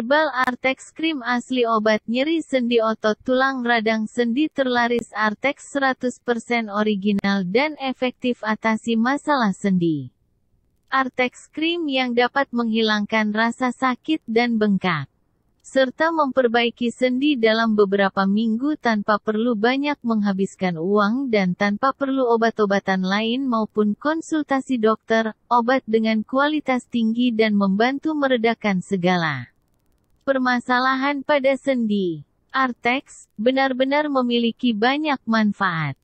Herbal Artex Krim asli obat nyeri sendi otot tulang radang sendi terlaris Artex 100% original dan efektif atasi masalah sendi. Artex Krim yang dapat menghilangkan rasa sakit dan bengkak serta memperbaiki sendi dalam beberapa minggu tanpa perlu banyak menghabiskan uang dan tanpa perlu obat-obatan lain maupun konsultasi dokter, obat dengan kualitas tinggi dan membantu meredakan segala permasalahan pada sendi. Artex benar-benar memiliki banyak manfaat.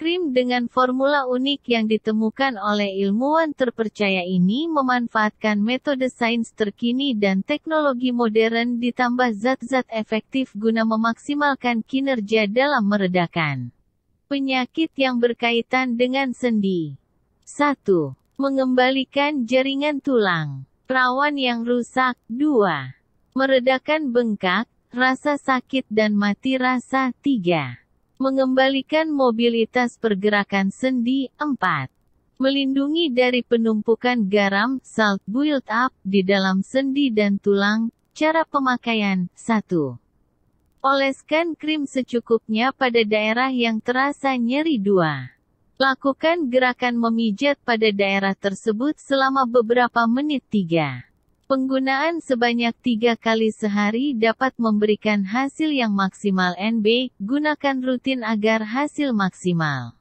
Krim dengan formula unik yang ditemukan oleh ilmuwan terpercaya ini memanfaatkan metode sains terkini dan teknologi modern ditambah zat-zat efektif guna memaksimalkan kinerja dalam meredakan penyakit yang berkaitan dengan sendi. 1. Mengembalikan jaringan tulang. Perawan yang rusak. 2. Meredakan bengkak, rasa sakit dan mati rasa 3. Mengembalikan mobilitas pergerakan sendi 4. Melindungi dari penumpukan garam salt build up di dalam sendi dan tulang. Cara pemakaian 1. Oleskan krim secukupnya pada daerah yang terasa nyeri 2. Lakukan gerakan memijat pada daerah tersebut selama beberapa menit 3. Penggunaan sebanyak tiga kali sehari dapat memberikan hasil yang maksimal NB, gunakan rutin agar hasil maksimal.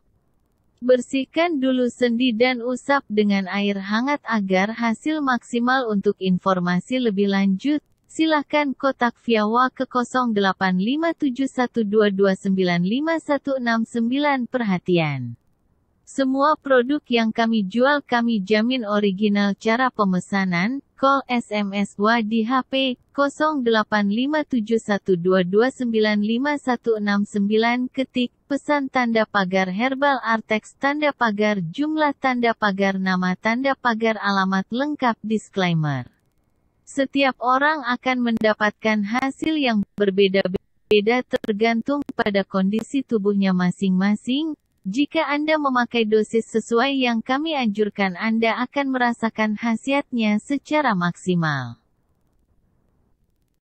Bersihkan dulu sendi dan usap dengan air hangat agar hasil maksimal untuk informasi lebih lanjut. Silahkan kotak Viawa ke 085712295169 perhatian. Semua produk yang kami jual kami jamin original cara pemesanan, call SMS WA di HP 085712295169 ketik pesan tanda pagar herbal artex tanda pagar jumlah tanda pagar nama tanda pagar alamat lengkap disclaimer setiap orang akan mendapatkan hasil yang berbeda-beda tergantung pada kondisi tubuhnya masing-masing jika Anda memakai dosis sesuai yang kami anjurkan, Anda akan merasakan khasiatnya secara maksimal.